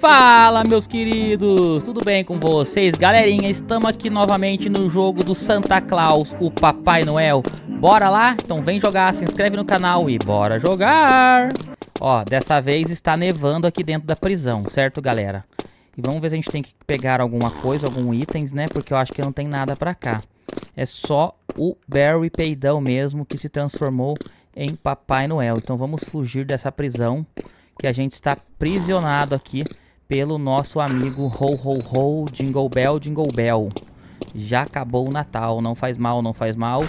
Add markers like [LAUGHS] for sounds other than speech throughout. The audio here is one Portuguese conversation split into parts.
Fala meus queridos, tudo bem com vocês? Galerinha, estamos aqui novamente no jogo do Santa Claus, o Papai Noel Bora lá? Então vem jogar, se inscreve no canal e bora jogar Ó, dessa vez está nevando aqui dentro da prisão, certo galera? E vamos ver se a gente tem que pegar alguma coisa, algum itens, né? Porque eu acho que não tem nada pra cá É só o Barry Peidão mesmo que se transformou em Papai Noel Então vamos fugir dessa prisão que a gente está prisionado aqui pelo nosso amigo Ho Ho Ho, Jingle Bell, Jingle Bell. Já acabou o Natal, não faz mal, não faz mal.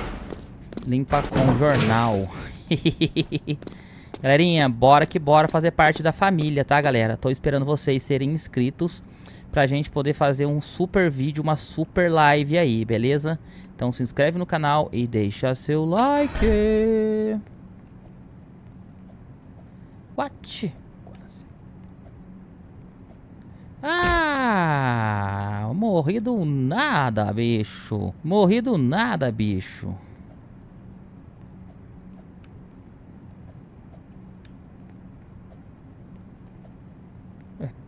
Limpa com jornal. [LAUGHS] Galerinha, bora que bora fazer parte da família, tá galera? Tô esperando vocês serem inscritos pra gente poder fazer um super vídeo, uma super live aí, beleza? Então se inscreve no canal e deixa seu like. What? Ah, morri do nada, bicho. Morri do nada, bicho.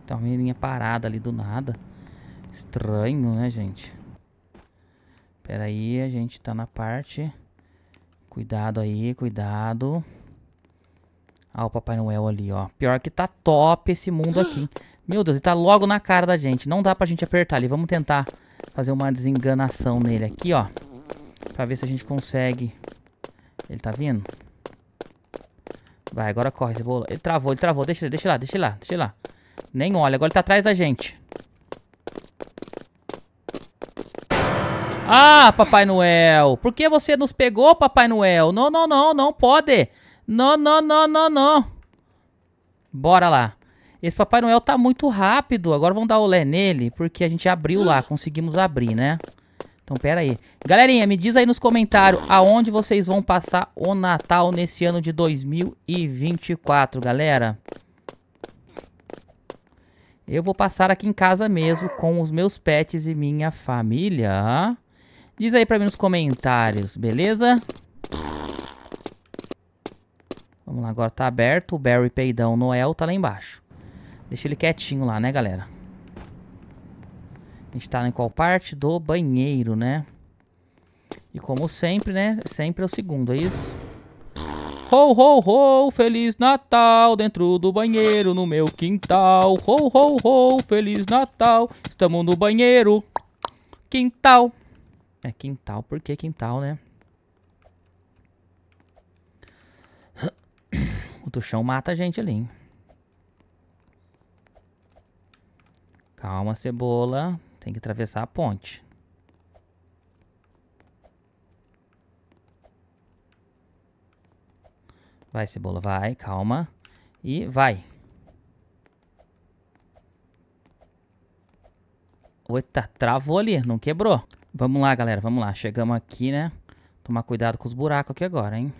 tá uma menininha parada ali do nada. Estranho, né, gente? Pera aí, a gente tá na parte. Cuidado aí, cuidado. Ah, o Papai Noel ali, ó. Pior que tá top esse mundo aqui. Meu Deus, ele tá logo na cara da gente. Não dá pra gente apertar ali. Vamos tentar fazer uma desenganação nele aqui, ó. Pra ver se a gente consegue. Ele tá vindo? Vai, agora corre, cebola. Ele travou, ele travou. Deixa, deixa lá, deixa lá, deixa lá. Nem olha. Agora ele tá atrás da gente. Ah, Papai Noel. Por que você nos pegou, Papai Noel? Não, não, não, não pode. Não, não, não, não, não. Bora lá. Esse Papai Noel tá muito rápido. Agora vamos dar olé nele, porque a gente abriu lá. Conseguimos abrir, né? Então, pera aí. Galerinha, me diz aí nos comentários aonde vocês vão passar o Natal nesse ano de 2024, galera. Eu vou passar aqui em casa mesmo com os meus pets e minha família. Diz aí pra mim nos comentários, beleza? Vamos lá, agora tá aberto. O Barry Peidão Noel tá lá embaixo. Deixa ele quietinho lá, né, galera? A gente tá em qual parte? Do banheiro, né? E como sempre, né? Sempre é o segundo, é isso? Ho, ho, ho, Feliz Natal dentro do banheiro no meu quintal. Ho, ho, ho, Feliz Natal. Estamos no banheiro. Quintal. É quintal, por que quintal, né? [COUGHS] O tuchão mata a gente ali, hein? Calma, cebola. Tem que atravessar a ponte. Vai, cebola, vai. Calma. E vai. Oita, travou ali. Não quebrou. Vamos lá, galera. Vamos lá. Chegamos aqui, né? Tomar cuidado com os buracos aqui agora, hein?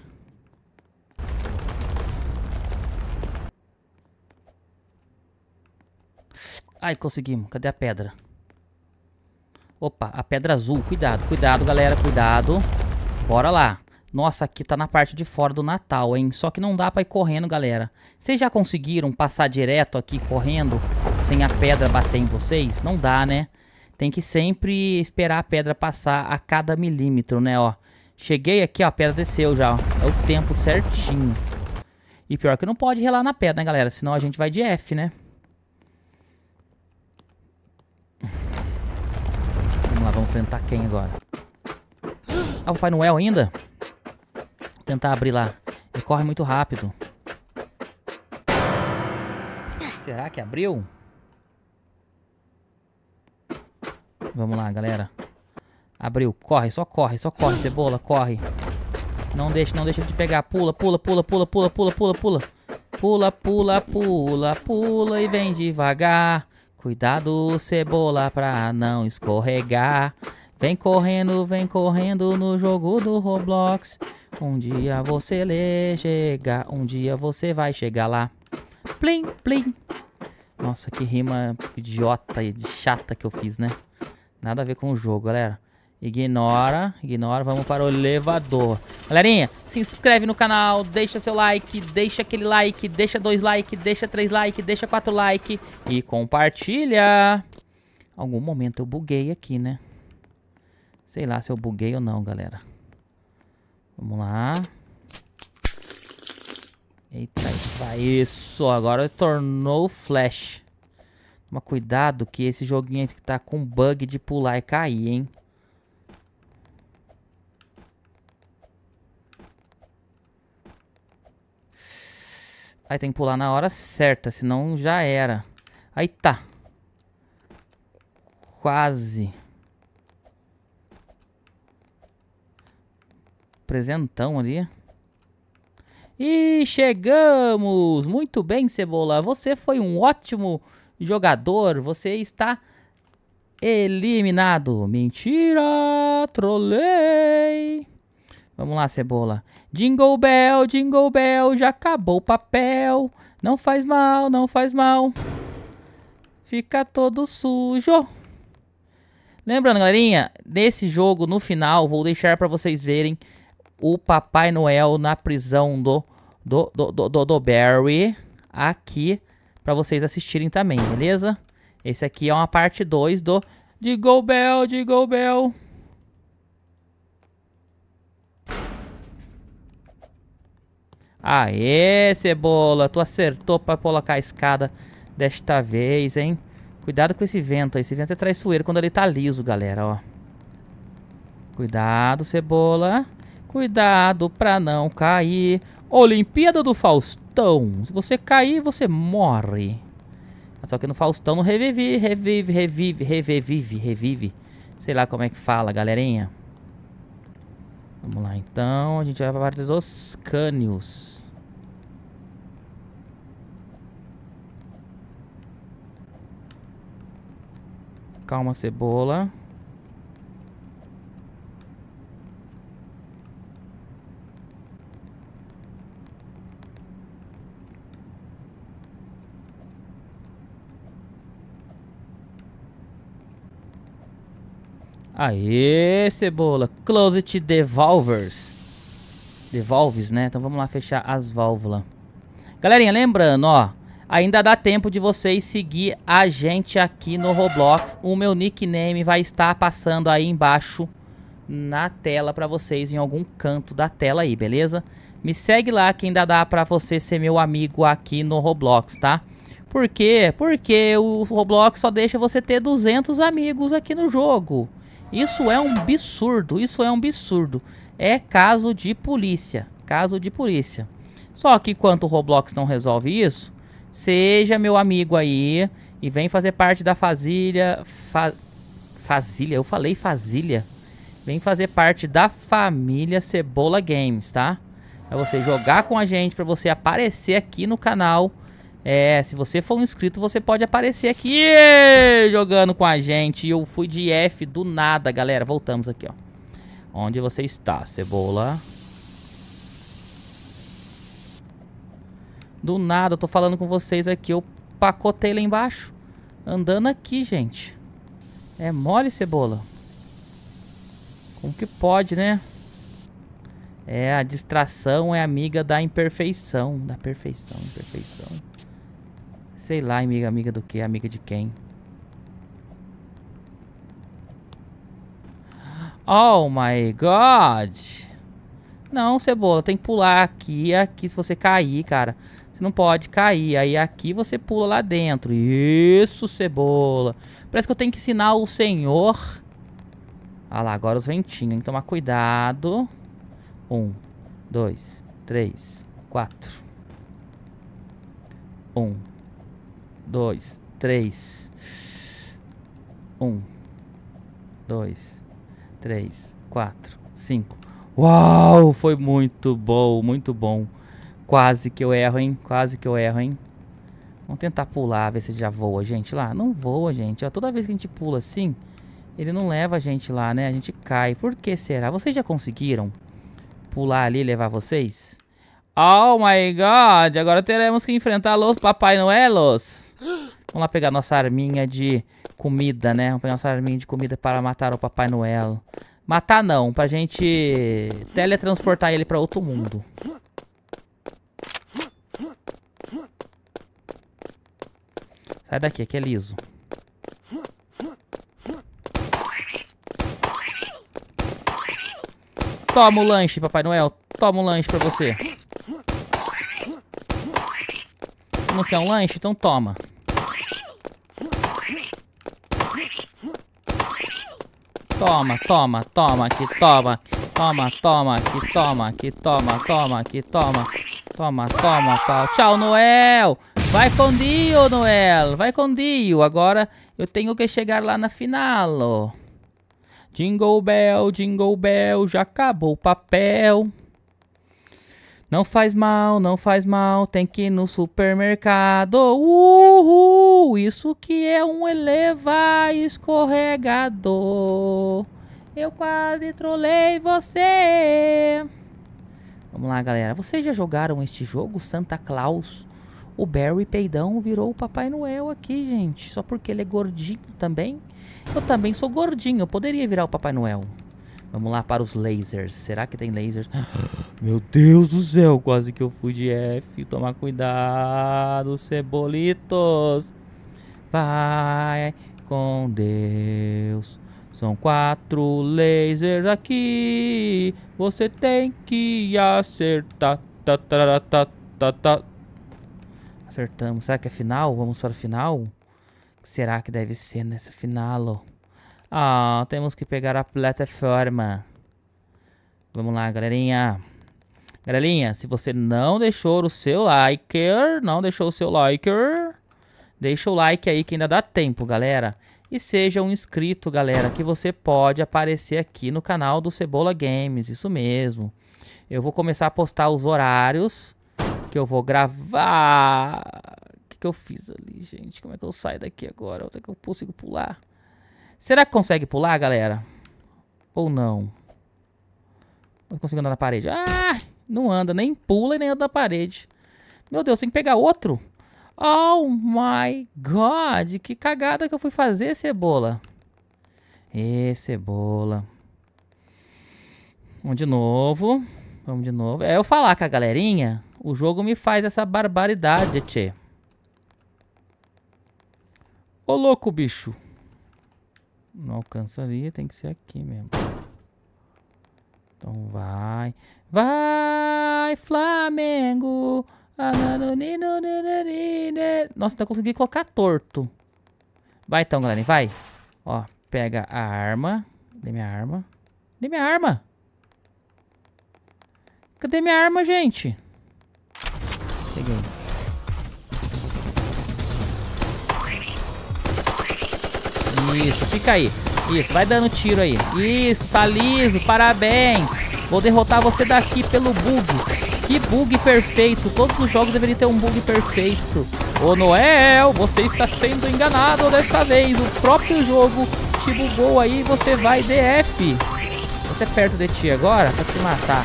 Ai, conseguimos. Cadê a pedra? Opa, a pedra azul. Cuidado, cuidado, galera. Cuidado. Bora lá. Nossa, aqui tá na parte de fora do Natal, hein? Só que não dá pra ir correndo, galera. Vocês já conseguiram passar direto aqui correndo sem a pedra bater em vocês? Não dá, né? Tem que sempre esperar a pedra passar a cada milímetro, né, ó. Cheguei aqui, ó, a pedra desceu já, ó. É o tempo certinho. E pior que não pode relar na pedra, né, galera? Senão a gente vai de F, né? Vamos lá, vamos enfrentar quem agora? Ah, o Pai Noel ainda? Vou tentar abrir lá. Ele corre muito rápido. Será que abriu? Vamos lá, galera. Abriu. Corre, só corre, só corre, cebola, corre. Não deixa, não deixa de pegar. pegar. Pula, pula, pula, pula, pula, pula, pula. Pula, pula, pula, pula e vem devagar. Cuidado, cebola, pra não escorregar. Vem correndo, vem correndo no jogo do Roblox. Um dia você lê, chega, um dia você vai chegar lá. Plim, plim. Nossa, que rima idiota e chata que eu fiz, né? Nada a ver com o jogo, galera. Ignora, ignora, vamos para o elevador. Galerinha, se inscreve no canal, deixa seu like, deixa aquele like, deixa dois like, deixa três like, deixa quatro like e compartilha. Algum momento eu buguei aqui, né? Sei lá se eu buguei ou não, galera. Vamos lá. Eita, vai isso. Agora tornou flash. Mas cuidado que esse joguinho aqui tá com bug de pular e cair, hein? Aí tem que pular na hora certa, senão já era. Aí tá. Quase. Presentão ali. E chegamos! Muito bem, Cebola. Você foi um ótimo jogador. Você está eliminado. Mentira! Trolei! Vamos lá, cebola. Jingle bell, jingle bell, já acabou o papel. Não faz mal, não faz mal. Fica todo sujo. Lembrando, galerinha, desse jogo, no final, vou deixar para vocês verem o Papai Noel na prisão do, do, do, do, do, do Barry aqui para vocês assistirem também, beleza? Esse aqui é uma parte 2 do Jingle Bell, Jingle Bell. Aê, cebola. Tu acertou pra colocar a escada desta vez, hein? Cuidado com esse vento aí. Esse vento é traiçoeiro quando ele tá liso, galera, ó. Cuidado, cebola. Cuidado pra não cair. Olimpíada do Faustão. Se você cair, você morre. Só que no Faustão não revive, revive, revive, revive, revive. Sei lá como é que fala, galerinha. Vamos lá, então. A gente vai para parte dos cânios. colocar uma cebola. Aê, cebola. Closet Devolvers. Devolves, né? Então vamos lá fechar as válvulas. Galerinha, lembrando, ó. Ainda dá tempo de vocês seguir a gente aqui no Roblox. O meu nickname vai estar passando aí embaixo na tela para vocês, em algum canto da tela aí, beleza? Me segue lá que ainda dá para você ser meu amigo aqui no Roblox, tá? Por quê? Porque o Roblox só deixa você ter 200 amigos aqui no jogo. Isso é um absurdo, isso é um absurdo. É caso de polícia, caso de polícia. Só que enquanto o Roblox não resolve isso, Seja meu amigo aí e vem fazer parte da fazília Fa, fazília Eu falei fazília Vem fazer parte da família Cebola Games, tá? Pra você jogar com a gente, pra você aparecer aqui no canal. É, se você for um inscrito, você pode aparecer aqui jogando com a gente. Eu fui de F do nada, galera. Voltamos aqui, ó. Onde você está, Cebola? Do nada, eu tô falando com vocês aqui. Eu pacotei lá embaixo. Andando aqui, gente. É mole, cebola. Como que pode, né? É, a distração é amiga da imperfeição. Da perfeição, imperfeição. Sei lá, amiga, amiga do que? Amiga de quem? Oh my god! Não, cebola, tem que pular aqui, aqui, se você cair, cara não pode cair. Aí aqui você pula lá dentro. Isso, cebola. Parece que eu tenho que ensinar o senhor. Ah lá, agora os ventinhos. Tem que tomar cuidado. Um, dois, três, quatro. Um, dois, três. Um, dois, três, quatro, cinco. Uau, foi muito bom, muito bom. Quase que eu erro, hein? Quase que eu erro, hein? Vamos tentar pular, ver se já voa, gente, lá. Não voa, gente. Ó, toda vez que a gente pula assim, ele não leva a gente lá, né? A gente cai. Por que será? Vocês já conseguiram pular ali e levar vocês? Oh my god! Agora teremos que enfrentar os Papai Noelos. Vamos lá pegar nossa arminha de comida, né? Vamos pegar nossa arminha de comida para matar o Papai Noel. Matar não, pra gente teletransportar ele pra outro mundo. Sai daqui, aqui é liso. Toma o lanche, Papai Noel. Toma o lanche pra você. Você não quer um lanche? Então toma. Toma, toma, toma, que toma. Toma, toma, que toma, que toma, toma, que toma. Toma, toma, pau. Tchau, Noel! Vai com Dio, Noel. Vai com Dio. Agora eu tenho que chegar lá na final. Ó. Jingle Bell, Jingle Bell, já acabou o papel. Não faz mal, não faz mal, tem que ir no supermercado. Uhul, isso que é um eleva escorregador. Eu quase trolei você. Vamos lá, galera. Vocês já jogaram este jogo, Santa Claus? O Barry Peidão virou o Papai Noel aqui, gente. Só porque ele é gordinho também. Eu também sou gordinho, eu poderia virar o Papai Noel. Vamos lá para os lasers. Será que tem lasers? [GASPS] Meu Deus do céu, quase que eu fui de F. Tomar cuidado, cebolitos. Vai com Deus. São quatro lasers aqui. Você tem que acertar. Tá, tá, tá, tá, tá, tá. tá. Acertamos. Será que é final? Vamos para o final? Será que deve ser nessa final? Ah, oh, temos que pegar a plataforma. Vamos lá, galerinha. Galerinha, se você não deixou o seu like, não deixou o seu like, deixa o like aí que ainda dá tempo, galera. E seja um inscrito, galera, que você pode aparecer aqui no canal do Cebola Games, isso mesmo. Eu vou começar a postar os horários que eu vou gravar. O que, que eu fiz ali, gente? Como é que eu saio daqui agora? Onde é que eu consigo pular? Será que consegue pular, galera? Ou não? Não consigo andar na parede. Ah! Não anda, nem pula e nem anda na parede. Meu Deus, tem que pegar outro. Oh my god, que cagada que eu fui fazer, cebola. E cebola. Vamos de novo. Vamos de novo. É eu falar com a galerinha o jogo me faz essa barbaridade, tchê. Ô, louco, bicho. Não alcança ali, tem que ser aqui mesmo. Então vai. Vai, Flamengo! Nossa, não consegui colocar torto. Vai então, galera, vai. Ó, pega a arma. Cadê minha arma? Cadê minha arma? Cadê minha arma, gente? Peguei. Isso, fica aí. Isso, vai dando tiro aí. Isso, tá liso, parabéns. Vou derrotar você daqui pelo bug. Que bug perfeito. Todos os jogos deveriam ter um bug perfeito. Ô Noel, você está sendo enganado desta vez. O próprio jogo te bugou aí você vai DF. Vou até perto de ti agora pra te matar.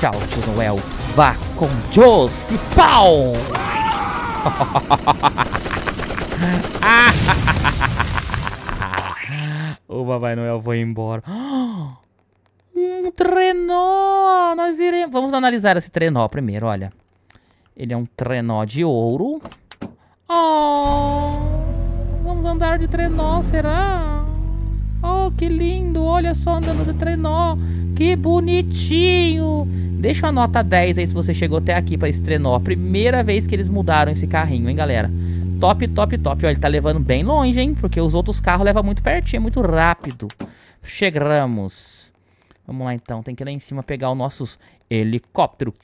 Tchau, tio Noel. Vá com Josie Pau! [LAUGHS] o Papai Noel foi embora. [GASPS] Um trenó! Nós iremos. Vamos analisar esse trenó primeiro, olha. Ele é um trenó de ouro. Oh! Vamos andar de trenó, será? Oh, que lindo! Olha só andando de trenó. Que bonitinho! Deixa uma nota 10 aí se você chegou até aqui pra Estrenó. Primeira vez que eles mudaram esse carrinho, hein, galera? Top, top, top. Olha, ele tá levando bem longe, hein? Porque os outros carros levam muito pertinho, muito rápido. Chegamos. Vamos lá, então. Tem que ir lá em cima pegar os nossos helicópteros.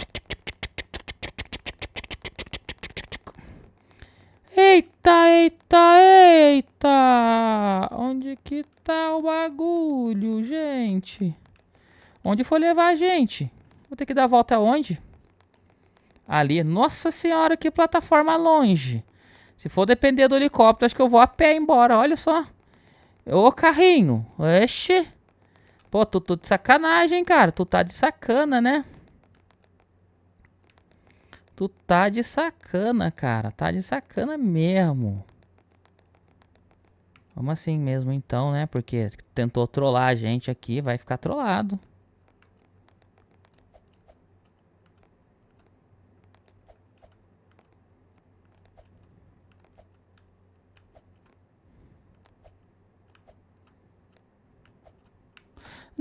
Eita, eita, eita! Onde que tá o bagulho, gente? Onde foi levar a gente? Vou ter que dar a volta aonde? Ali. Nossa senhora, que plataforma longe. Se for depender do helicóptero, acho que eu vou a pé embora. Olha só. Ô, carrinho. Oxe. Pô, tu, tu de sacanagem, cara. Tu tá de sacana, né? Tu tá de sacana, cara. Tá de sacana mesmo. Vamos assim mesmo então, né? Porque tentou trollar a gente aqui, vai ficar trollado.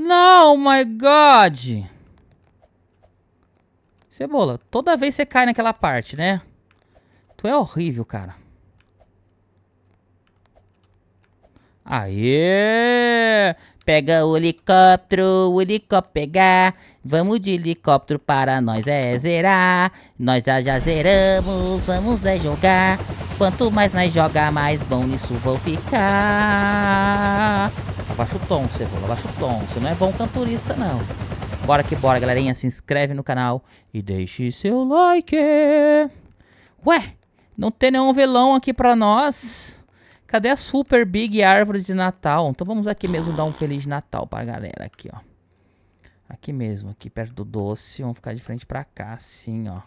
Não, my God. Cebola, toda vez você cai naquela parte, né? Tu é horrível, cara. Aê! Pega o helicóptero, o helicóptero pegar. Vamos de helicóptero para nós é zerar. Nós já, já zeramos, vamos é jogar. Quanto mais nós jogar, mais bom nisso vou ficar abaixa o tom, cebola, abaixa o tom. Você não é bom cantorista, não. Bora que bora, galerinha. Se inscreve no canal e deixe seu like. Ué, não tem nenhum velão aqui pra nós. Cadê a super big árvore de Natal? Então vamos aqui mesmo dar um Feliz Natal pra galera aqui, ó. Aqui mesmo, aqui perto do doce. Vamos ficar de frente pra cá, assim, ó.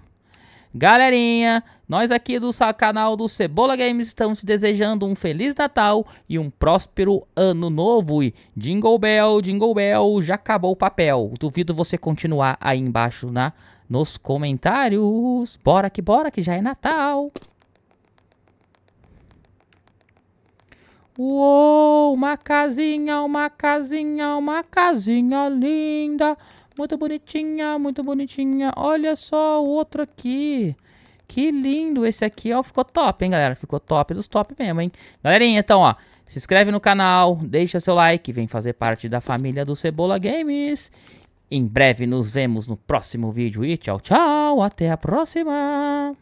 Galerinha, nós aqui do canal do Cebola Games estamos te desejando um Feliz Natal e um próspero Ano Novo. E Jingle Bell, Jingle Bell, já acabou o papel. Duvido você continuar aí embaixo na, nos comentários. Bora que bora, que já é Natal. Uou, uma casinha, uma casinha, uma casinha linda. Muito bonitinha, muito bonitinha. Olha só o outro aqui. Que lindo esse aqui, ó. Ficou top, hein, galera? Ficou top dos top mesmo, hein? Galerinha, então, ó. Se inscreve no canal, deixa seu like, vem fazer parte da família do Cebola Games. Em breve nos vemos no próximo vídeo e tchau, tchau. Até a próxima.